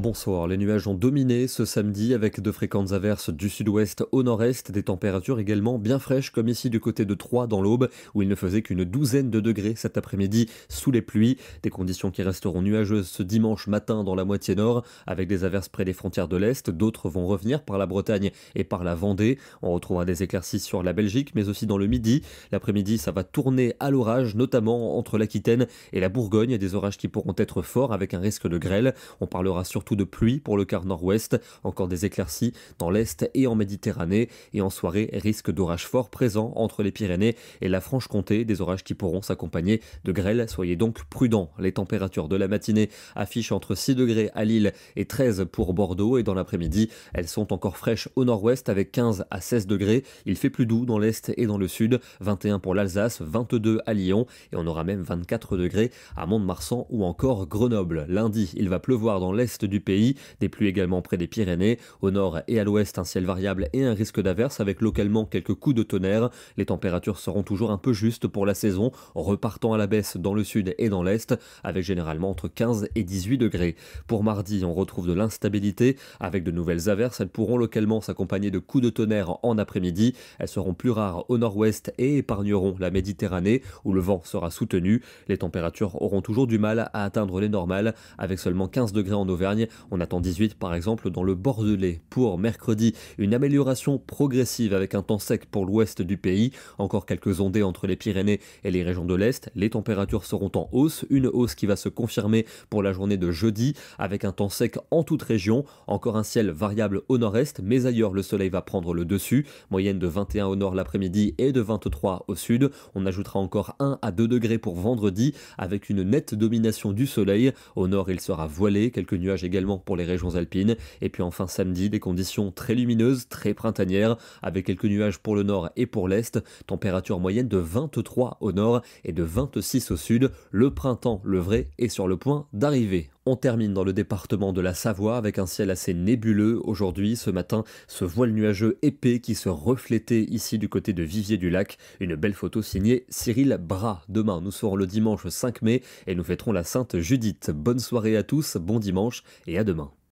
Bonsoir, les nuages ont dominé ce samedi avec de fréquentes averses du sud-ouest au nord-est, des températures également bien fraîches comme ici du côté de Troyes dans l'aube où il ne faisait qu'une douzaine de degrés cet après-midi sous les pluies, des conditions qui resteront nuageuses ce dimanche matin dans la moitié nord avec des averses près des frontières de l'est, d'autres vont revenir par la Bretagne et par la Vendée, on retrouvera des éclaircies sur la Belgique mais aussi dans le midi, l'après-midi ça va tourner à l'orage notamment entre l'Aquitaine et la Bourgogne, des orages qui pourront être forts avec un risque de grêle, on parlera surtout de pluie pour le quart nord-ouest, encore des éclaircies dans l'est et en Méditerranée, et en soirée risque d'orages forts présents entre les Pyrénées et la Franche-Comté, des orages qui pourront s'accompagner de grêle, soyez donc prudents. Les températures de la matinée affichent entre 6 degrés à Lille et 13 pour Bordeaux, et dans l'après-midi, elles sont encore fraîches au nord-ouest avec 15 à 16 degrés. Il fait plus doux dans l'est et dans le sud, 21 pour l'Alsace, 22 à Lyon, et on aura même 24 degrés à Mont-de-Marsan ou encore Grenoble. Lundi, il va pleuvoir dans l'est du pays, des pluies également près des Pyrénées. Au nord et à l'ouest, un ciel variable et un risque d'averse avec localement quelques coups de tonnerre. Les températures seront toujours un peu justes pour la saison, repartant à la baisse dans le sud et dans l'est, avec généralement entre 15 et 18 degrés. Pour mardi, on retrouve de l'instabilité avec de nouvelles averses. Elles pourront localement s'accompagner de coups de tonnerre en après-midi. Elles seront plus rares au nord-ouest et épargneront la Méditerranée où le vent sera soutenu. Les températures auront toujours du mal à atteindre les normales avec seulement 15 degrés en Auvergne on attend 18 par exemple dans le Bordelais. Pour mercredi, une amélioration progressive avec un temps sec pour l'ouest du pays. Encore quelques ondées entre les Pyrénées et les régions de l'Est. Les températures seront en hausse, une hausse qui va se confirmer pour la journée de jeudi avec un temps sec en toute région. Encore un ciel variable au nord-est, mais ailleurs le soleil va prendre le dessus. Moyenne de 21 au nord l'après-midi et de 23 au sud. On ajoutera encore 1 à 2 degrés pour vendredi avec une nette domination du soleil. Au nord, il sera voilé, quelques nuages également pour les régions alpines. Et puis enfin samedi, des conditions très lumineuses, très printanières, avec quelques nuages pour le nord et pour l'est, température moyenne de 23 au nord et de 26 au sud. Le printemps, le vrai, est sur le point d'arriver. On termine dans le département de la Savoie avec un ciel assez nébuleux aujourd'hui. Ce matin, ce voile nuageux épais qui se reflétait ici du côté de Vivier du Lac. Une belle photo signée Cyril Bras. Demain, nous serons le dimanche 5 mai et nous fêterons la Sainte Judith. Bonne soirée à tous, bon dimanche et à demain.